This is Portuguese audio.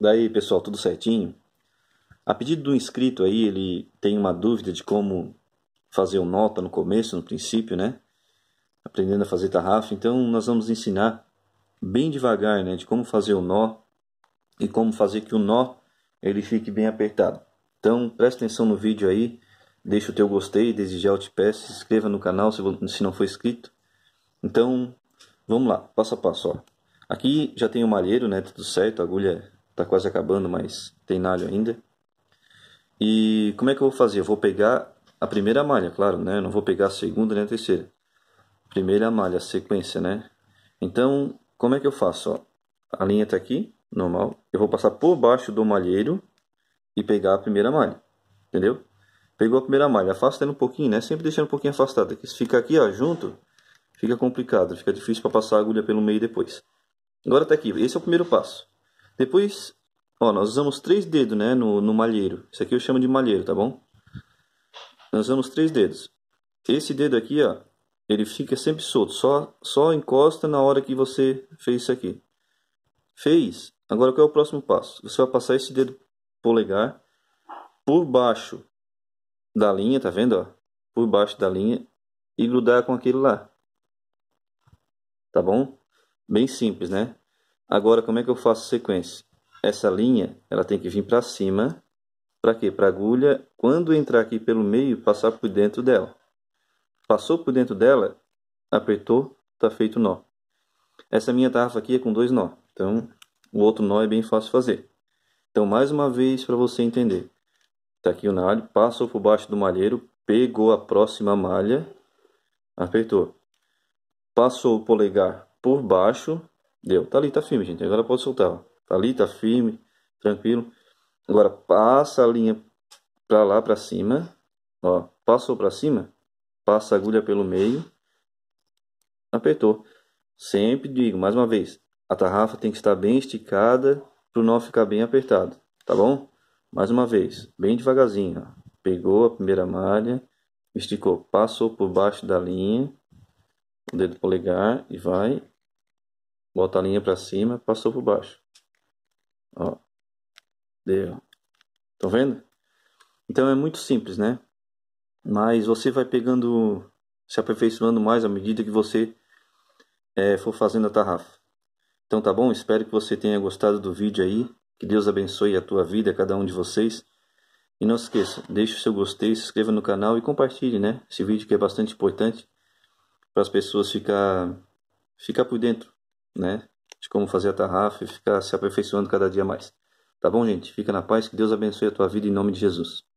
Daí, pessoal, tudo certinho. A pedido do inscrito aí, ele tem uma dúvida de como fazer o nota no começo, no princípio, né? Aprendendo a fazer tarrafa. Então, nós vamos ensinar bem devagar, né, de como fazer o nó e como fazer que o nó ele fique bem apertado. Então, presta atenção no vídeo aí, deixa o teu gostei, desde já eu te peço, se inscreva no canal se, se não for inscrito. Então, vamos lá, passo a passo, ó. Aqui já tem o malheiro, né, tudo certo, agulha está quase acabando, mas tem nalho ainda. E como é que eu vou fazer? Eu vou pegar a primeira malha, claro, né? Eu não vou pegar a segunda nem a terceira. Primeira malha, sequência, né? Então, como é que eu faço? Ó, a linha está aqui, normal. Eu vou passar por baixo do malheiro e pegar a primeira malha, entendeu? Pegou a primeira malha, afastando um pouquinho, né? Sempre deixando um pouquinho afastada. Porque se ficar aqui, ó, junto, fica complicado. Fica difícil para passar a agulha pelo meio depois. Agora está aqui. Esse é o primeiro passo. Depois, ó, nós usamos três dedos, né, no, no malheiro. Isso aqui eu chamo de malheiro, tá bom? Nós usamos três dedos. Esse dedo aqui, ó, ele fica sempre solto. Só, só encosta na hora que você fez isso aqui. Fez. Agora, qual é o próximo passo? Você vai passar esse dedo polegar por baixo da linha, tá vendo, ó? Por baixo da linha e grudar com aquele lá. Tá bom? Bem simples, né? Agora, como é que eu faço a sequência? Essa linha ela tem que vir para cima. Para quê? Para a agulha, quando entrar aqui pelo meio, passar por dentro dela. Passou por dentro dela, apertou, está feito nó. Essa minha tarrafa aqui é com dois nó. Então, o outro nó é bem fácil fazer. Então, mais uma vez, para você entender. Está aqui o nalho, passou por baixo do malheiro, pegou a próxima malha, apertou. Passou o polegar por baixo, Deu. Tá ali, tá firme, gente. Agora pode soltar. Ó. Tá ali, tá firme, tranquilo. Agora passa a linha para lá, para cima. Ó, passou para cima, passa a agulha pelo meio. Apertou. Sempre digo, mais uma vez, a tarrafa tem que estar bem esticada para o nó ficar bem apertado, tá bom? Mais uma vez, bem devagarzinho. Ó. Pegou a primeira malha, esticou, passou por baixo da linha, o dedo polegar e vai Bota a linha para cima, passou por baixo. Ó. Deu. Estão tá vendo? Então é muito simples, né? Mas você vai pegando, se aperfeiçoando mais à medida que você é, for fazendo a tarrafa. Então tá bom? Espero que você tenha gostado do vídeo aí. Que Deus abençoe a tua vida, cada um de vocês. E não se esqueça, deixe o seu gostei, se inscreva no canal e compartilhe, né? Esse vídeo que é bastante importante para as pessoas ficar ficar por dentro né? De como fazer a tarrafa e ficar se aperfeiçoando cada dia mais. Tá bom, gente? Fica na paz, que Deus abençoe a tua vida em nome de Jesus.